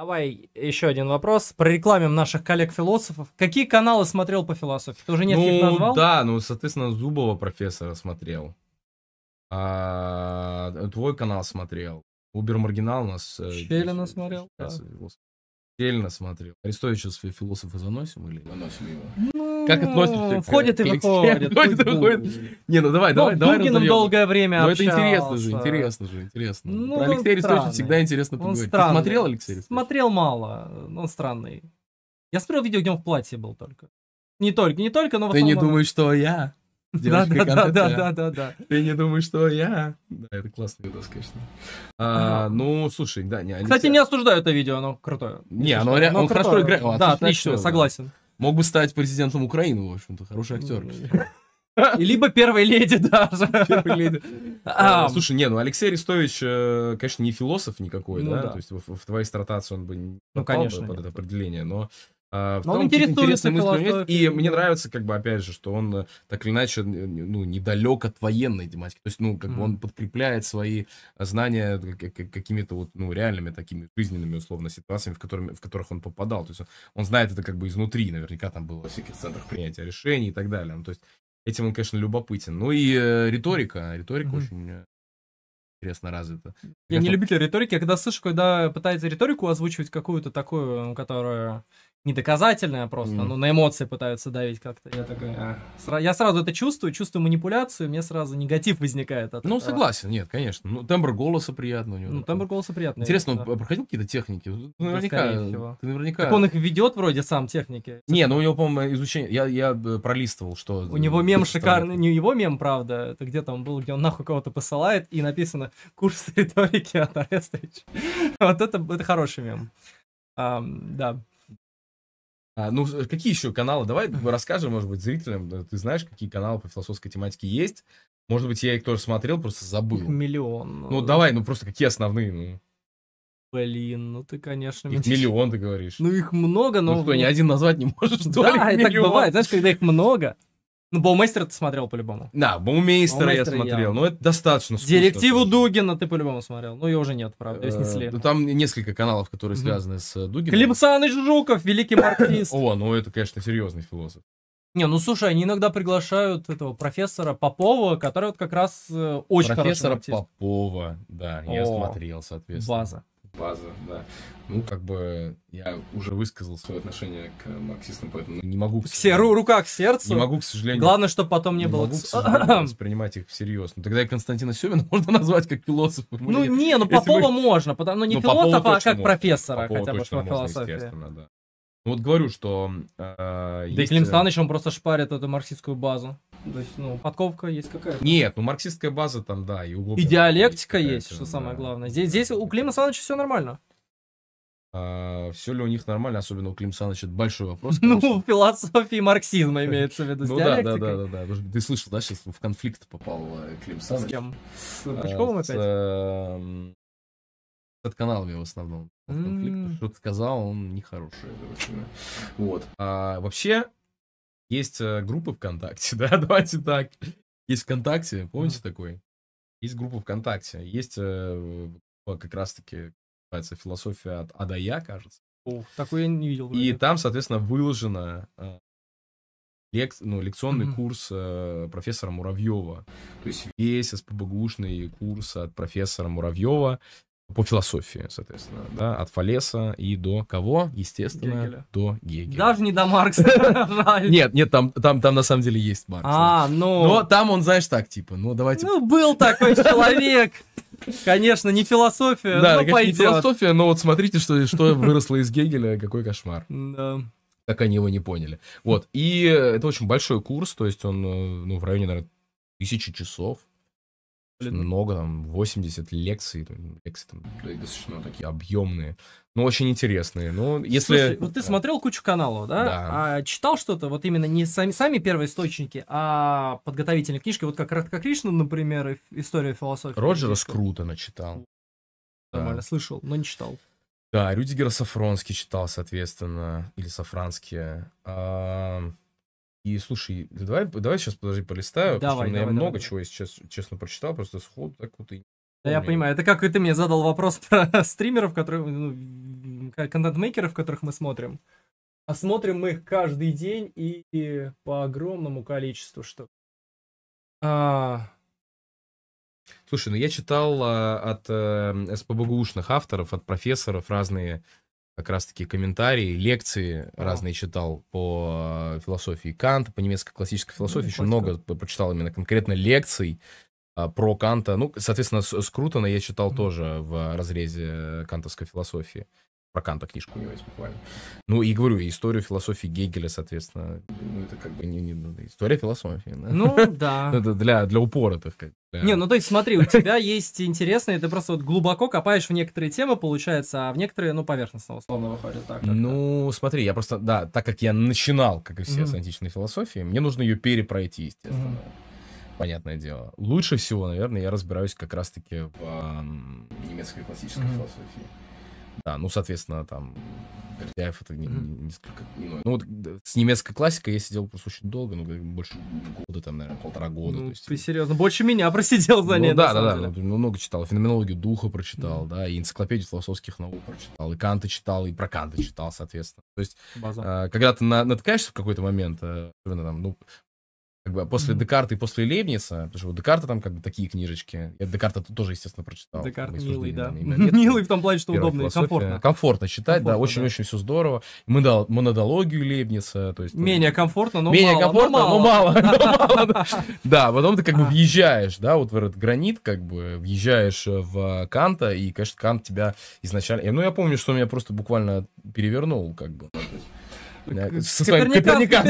Давай еще один вопрос. Прорекламим наших коллег-философов. Какие каналы смотрел по философии? Ты уже нескольких ну, назвал? Да, ну, соответственно, Зубова профессора смотрел. А, твой канал смотрел. Убер Маргинал нас... Э, Щелина смотрел. Да. Щелина смотрел. Арестовича философа заносим или... Заносим его. Как относишься? Входит и выходит. Входит Не, ну давай, ну, давай, давай. Дугином долгое время Но ну, это интересно же, интересно же, интересно. Ну, Про Алексея Арестовича всегда интересно поговорить. Ты смотрел Алексей Смотрел мало, он странный. Я смотрел видео, где он в платье был только. Не только, не только, но Ты не думаешь, что я? Да, да, да, да, да, да. Ты не думаешь, что я? Да, это классный видос, конечно. А, ну, слушай, да, не. Кстати, не осуждаю это видео, оно крутое. Не, оно, оно, оно хорошо играет. Да, отлично, согласен. Мог бы стать президентом Украины, в общем-то, хороший актер. Ну, И либо первой леди даже. Первой леди. А, слушай, не, ну Алексей Арестович, э, конечно, не философ никакой, ну, да? да? То есть в, в твоей стратации он бы не ну, конечно, бы под нет. это определение, но а, в целом, он интересуется интересные а И мне нравится, как бы, опять же, что он э, так или иначе, ну, недалек от военной тематики. То есть, ну, как mm бы он подкрепляет свои знания какими-то вот, ну, реальными такими жизненными, условно, ситуациями, в, которыми, в которых он попадал. То есть, он, он знает это как бы изнутри. Наверняка там было во всяких центрах принятия решений и так далее. Ну, то есть, этим он, конечно, любопытен. Ну и э, риторика. Риторика mm-hmm. очень интересно развито. Я не любитель риторики, когда слышу, когда пытается риторику озвучивать какую-то такую, ну, которая не доказательная просто, mm. ну на эмоции пытаются давить как-то. Я такой, я сразу это чувствую, чувствую манипуляцию, мне сразу негатив возникает. От ну согласен, нет, конечно, ну тембр голоса приятный у него. Ну тембр голоса приятный. Интересно, он проходил какие-то техники? наверняка. Ты наверняка. Так он их ведет вроде сам техники. Не, ну у него по-моему изучение, я я пролистывал, что. У него мем шикарный, не его мем, правда, это где там был, где он нахуй кого-то посылает и написано курс риторики от Арестович. вот это, это хороший мем. А, да. А, ну, э, какие еще каналы? Давай расскажем, может быть, зрителям. Ты знаешь, какие каналы по философской тематике есть? Может быть, я их тоже смотрел, просто забыл. Миллион. Ну, давай, ну просто какие основные? Ну? Блин, ну ты, конечно... Их меня... миллион, ты говоришь. Ну их много, но... Ну что, ни один назвать не можешь, Да, так бывает, знаешь, когда их много, ну, Боумейстер ты смотрел по-любому. Да, Боумейстер я смотрел, я... но ну, это достаточно скучно. Директиву Дугина ты по-любому смотрел, но ну, ее уже нет, правда, ее снесли. Э, ну, там несколько каналов, которые связаны с Дугином. Э, Дугиным. Климсаныч Жуков, великий марксист. О, ну это, конечно, серьезный философ. Не, ну слушай, они иногда приглашают этого профессора Попова, который вот как раз э, очень очень Профессора Попова, да, я смотрел, соответственно. База база, да. Ну, как бы я уже высказал свое отношение к марксистам, поэтому не могу... К Все, ру рука к сердцу. Не могу, к сожалению... Главное, чтобы потом не, не было... могу, к воспринимать их всерьез. Ну, тогда и Константина Семина можно назвать как философа. Ну, не, ну, Попова мы... можно, потому ну, не ну, философа, Попова а как можно. профессора Попова хотя бы по философии. Можно, да. Ну, вот говорю, что... Э, да есть... и э, Клим Станыч, он просто шпарит эту марксистскую базу. То есть, ну, подковка есть какая-то. Нет, ну марксистская база там, да, и углубление. И диалектика есть, есть что да. самое главное. Здесь, здесь у Клима Саныча все нормально. А, все ли у них нормально, особенно у Клим Саныча, это большой вопрос. Ну, конечно. Ну, философии марксизма имеется в виду. Ну да, да, да, да, да. Ты слышал, да, сейчас в конфликт попал э, Клим Саныч. С кем? С Пучковым а, опять? С эм, каналами в основном. Что-то сказал, он нехороший. Вот. А, вообще, есть э, группы ВКонтакте, да, давайте так. Есть ВКонтакте, помните mm-hmm. такой? Есть группа ВКонтакте, есть э, как раз-таки называется «Философия от А до Я», кажется. О, такой я не видел. Вроде. И там, соответственно, выложено э, лек, ну, лекционный mm-hmm. курс э, профессора Муравьева. То есть весь СПБГУшный курс от профессора Муравьева, по философии, соответственно, да, от Фалеса и до кого, естественно, Гегеля. до Гегеля. Даже не до Маркса, Нет, нет, там, там, там на самом деле есть Маркс. А, ну... Но там он, знаешь, так, типа, ну давайте... Ну, был такой человек, Конечно, не философия, да, но пойдет. не философия, но вот смотрите, что, что выросло из Гегеля, какой кошмар. Да как они его не поняли. Вот. И это очень большой курс, то есть он э, ну, в районе, наверное, тысячи часов много, там, 80 лекций, лекции там достаточно такие объемные, но очень интересные. Ну, если... Слушай, вот ты да. смотрел кучу каналов, да? да. А читал что-то, вот именно не сами, сами первые источники а подготовительные книжки, вот как Радха Кришна, например, «История философии». Роджера Скрута начитал. Нормально, да. слышал, но не читал. Да, Рюдигера Сафронский читал, соответственно, или Сафранский. А... И слушай, давай, давай сейчас подожди, полистаю, давай, потому что давай, я давай, много давай. чего я сейчас, честно, прочитал, просто сход так вот и да, я понимаю. Это как ты мне задал вопрос про стримеров, которые, ну, контент-мейкеров, которых мы смотрим. А смотрим мы их каждый день и, и по огромному количеству что. А... Слушай, ну я читал а, от а, эм, СПБГУшных авторов, от профессоров разные как раз-таки комментарии, лекции а. разные читал по э, философии Канта, по немецкой классической философии. Ну, Еще много прочитал именно конкретно лекций а, про Канта. Ну, соответственно, Скрутана я читал mm тоже в разрезе э, кантовской философии про Канта книжку. Буквально. Ну и говорю, историю философии Гегеля, соответственно. Ну это как бы не, не ну, история философии. Да? Ну да. Это для, для упора, так сказать. Для... Не, ну то есть смотри, у тебя есть интересные, ты просто вот глубоко копаешь в некоторые темы, получается, а в некоторые, ну, поверхностно, условно выходит так. Ну, смотри, я просто, да, так как я начинал, как и все, mm с античной философии, мне нужно ее перепройти, естественно. понятное дело. Лучше всего, наверное, я разбираюсь как раз-таки в немецкой классической философии. Да, ну, соответственно, там Бердяев это не, не, несколько Ну, вот с немецкой классикой я сидел просто очень долго, ну, больше года, там, наверное, полтора года. Ну, есть, ты серьезно, больше меня просидел за ну, ней. Да, да, да, ну, много читал. Феноменологию духа прочитал, mm. да, и энциклопедию философских наук прочитал, и Канта читал, и про Канта читал, соответственно. То есть, База. А, когда ты на, натыкаешься в какой-то момент, э, там, ну, как бы после mm-hmm. Декарта и после Лейбница, потому что у Декарта там как бы такие книжечки. Я Декарта тоже, естественно, прочитал. Декарт милый, да. милый ну, в том плане, что удобно и комфортно. Комфортно читать, да, очень-очень все здорово. Мы дал монодологию Лейбница, то есть... Менее комфортно, но мало. Менее комфортно, но мало. Да, потом ты как бы а. въезжаешь, да, вот в этот гранит, как бы въезжаешь в Канта, и, конечно, Кант тебя изначально... Ну, я помню, что меня просто буквально перевернул, как бы. Ну, со своим Коперникам.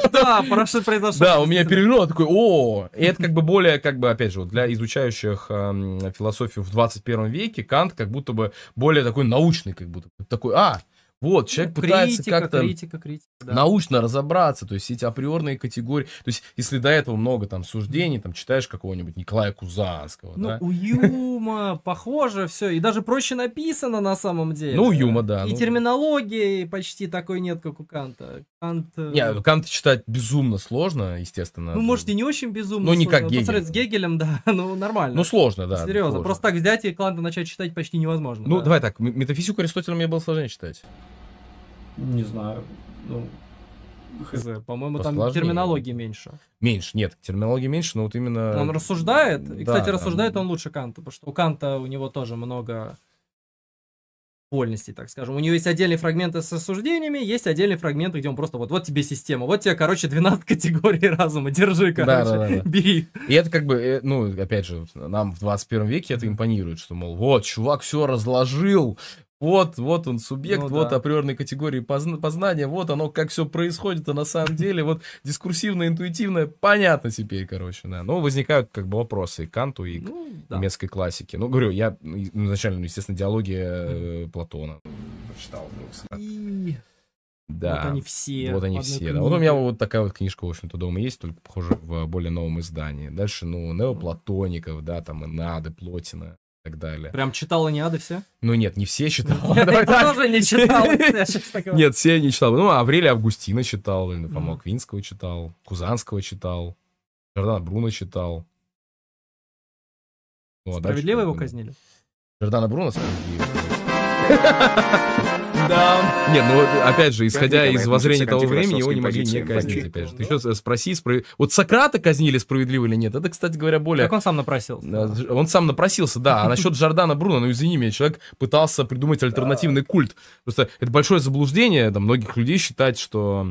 Да, просто произошло. Да, у меня перевернуло, такой, о, и это как бы более, как бы, опять же, для изучающих эм, философию в 21 веке, Кант как будто бы более такой научный, как будто такой, а, вот, ну, человек ну, пытается как-то критика, критика, да. научно разобраться, то есть эти априорные категории. То есть, если до этого много там суждений, там читаешь какого-нибудь Николая Кузанского. Ну, да? у Юма похоже все, и даже проще написано на самом деле. Ну, Юма, да. И ну... терминологии почти такой нет, как у Канта. Кант... Э, не, Кант читать безумно сложно, естественно. Ну, может, и не очень безумно. Ну, не как Гегель. Посмотреть с Гегелем, да, ну, нормально. Ну, сложно, да. Серьезно, сложно. просто так взять и Канта начать читать почти невозможно. Ну, да. давай так, метафизику Аристотеля мне было сложнее читать. Не знаю, ну... по-моему, там терминологии меньше. Меньше, нет, терминологии меньше, но вот именно... Он рассуждает, и, да, кстати, там... рассуждает он лучше Канта, потому что у Канта у него тоже много вольностей, так скажем. У него есть отдельные фрагменты с осуждениями, есть отдельные фрагменты, где он просто вот, вот тебе система, вот тебе, короче, 12 категорий разума, держи, короче, да, да, да, да. бери. И это как бы, э, ну, опять же, нам в 21 веке это импонирует, что, мол, вот, чувак все разложил, вот, вот он субъект, ну, вот да. априорные категории позна- познания, вот оно, как все происходит, а на самом деле вот дискурсивное, интуитивное, понятно теперь, короче, да. Ну, возникают как бы вопросы и Канту, и ну, да. немецкой классике. Ну, говорю, я изначально, ну, естественно, диалоги mm-hmm. Платона прочитал. Ну, да. Вот они все. Вот они все, да. Вот у меня вот такая вот книжка, в общем-то, дома есть, только, похоже, в более новом издании. Дальше, ну, Неоплатоников, да, там, и надо, Плотина так далее. Прям читал аниады все? Ну нет, не все читал. Я тоже не читал. Нет, все не читал. Ну, Аврелия Августина читал, ну, по-моему, Квинского читал, Кузанского читал, Жордана Бруно читал. Справедливо его казнили? Жордана Бруно справедливо. down. Не, ну опять же, исходя из воззрения того времени, его не могли не казнить, опять же. Ты еще спроси, справ... вот Сократа казнили справедливо или нет, это, кстати говоря, более... Как он сам напросился. Он сам напросился, да. А насчет Жордана Бруно, ну извини меня, человек пытался придумать альтернативный культ. Просто это большое заблуждение, да, многих людей считать, что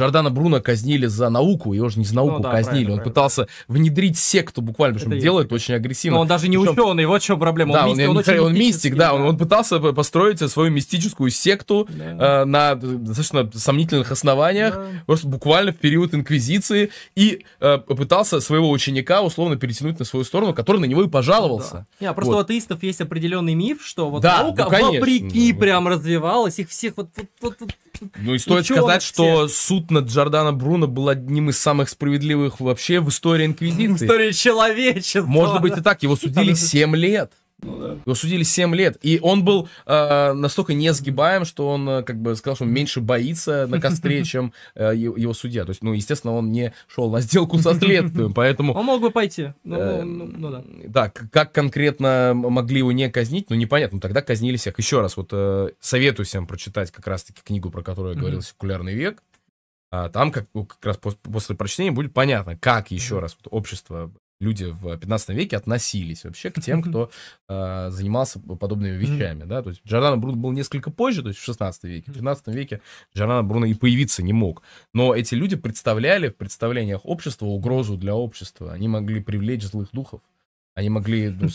Жордана Бруно казнили за науку, его же не за науку ну, да, казнили. Правильно, он правильно. пытался внедрить секту буквально, потому что он делает очень агрессивно. Но он даже не Причем... ученый, вот что проблема. Да, он, мистик, он, он, он, он мистик, да, да. Он, он пытался построить свою мистическую секту да. э, на достаточно сомнительных основаниях, да. просто буквально в период инквизиции, и э, пытался своего ученика условно перетянуть на свою сторону, который на него и пожаловался. Ну да. Не, а просто вот. у атеистов есть определенный миф, что вот да, наука ну, конечно, вопреки да. Ну, прям развивалась, их всех вот... вот, вот, вот ну и стоит сказать, все. что суд Действительно, Джордана Бруно был одним из самых справедливых вообще в истории Инквизиции. В истории человечества. Может быть и так. Его судили 7 лет. Ну, да. Его судили 7 лет. И он был э, настолько несгибаем, что он э, как бы сказал, что он меньше боится на костре, чем э, его судья. То есть, ну, естественно, он не шел на сделку со следствием, поэтому... Он мог бы пойти. Э, ну, ну, да. как конкретно могли его не казнить, ну, непонятно. Ну, тогда казнили всех. Еще раз, вот э, советую всем прочитать как раз-таки книгу, про которую я говорил, «Секулярный век». А там как, ну, как раз после прочтения будет понятно, как еще раз вот, общество люди в 15 веке относились вообще к тем, кто э, занимался подобными вещами, да, то есть Джордано Бруно был несколько позже, то есть в 16 веке, в 15 веке Джордано Бруно и появиться не мог, но эти люди представляли в представлениях общества угрозу для общества, они могли привлечь злых духов, они могли... Ну,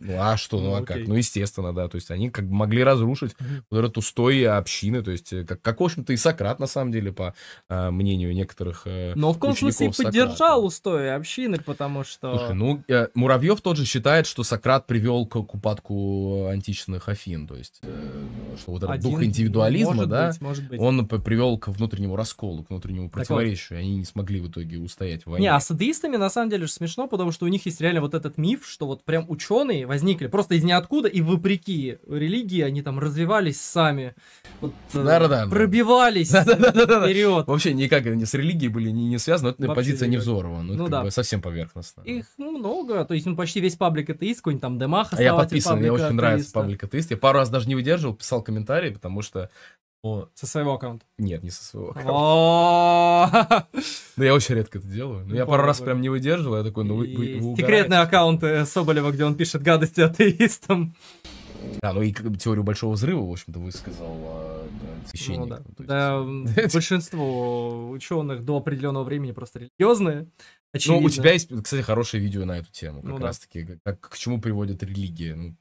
ну, а что, ну, а ну а окей. как? Ну, естественно, да. То есть они как бы могли разрушить вот этот устой общины. То есть э, как, как в общем-то, и Сократ, на самом деле, по э, мнению некоторых э, Но в каком случае Сократа. поддержал устои общины, потому что... Слушай, ну, э, Муравьев тоже считает, что Сократ привел к, к упадку античных Афин. То есть э, что вот этот Один... дух индивидуализма, может да, быть, может быть. он привел к внутреннему расколу, к внутреннему противоречию. Вот. Они не смогли в итоге устоять в войне. Не, а садистами на самом деле, же смешно, потому что у них есть реально вот этот миф, что вот прям ученые возникли просто из ниоткуда, и вопреки религии они там развивались сами, э, пробивались вперед. Вообще никак не с религией были не, связаны, это позиция Невзорова, ну, ну да. бы совсем поверхностно. Их ну, много, то есть ну, почти весь паблик атеист, какой-нибудь там демаха. А я подписан, мне очень нравится паблик атеист, я пару раз даже не выдерживал, писал комментарии, потому что о. Со своего аккаунта? Нет, не со своего аккаунта. Ну, я очень редко это делаю. Но ну, ну, я пару раз прям не выдерживал, я такой, ну вы Секретные аккаунты Соболева, где он пишет гадости атеистам. Да, ну и теорию Большого Взрыва, в общем-то, высказал а, священник. Ну да. большинство ученых до определенного времени просто религиозные. Ну, у тебя есть, кстати, хорошее видео на эту тему, как раз-таки, как, к чему приводит религия.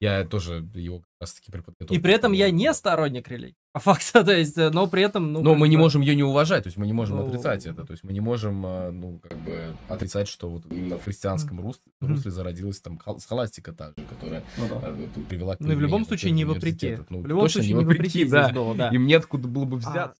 Я тоже его как раз таки преподготовил. И при этом я не сторонник религии. По факту, то есть, э, но при этом... Ну, но мы бы... не можем ее не уважать, то есть мы не можем ну... отрицать это. То есть мы не можем, э, ну, как бы отрицать, что вот именно в христианском рус... mm-hmm. русле зародилась там схоластика та же, которая ну, да. Э, привела к... Ну и в любом ну, случае не вопреки. Ну, в любом случае не вопреки, да. Здесь было, да. Им неоткуда было бы а. взяться.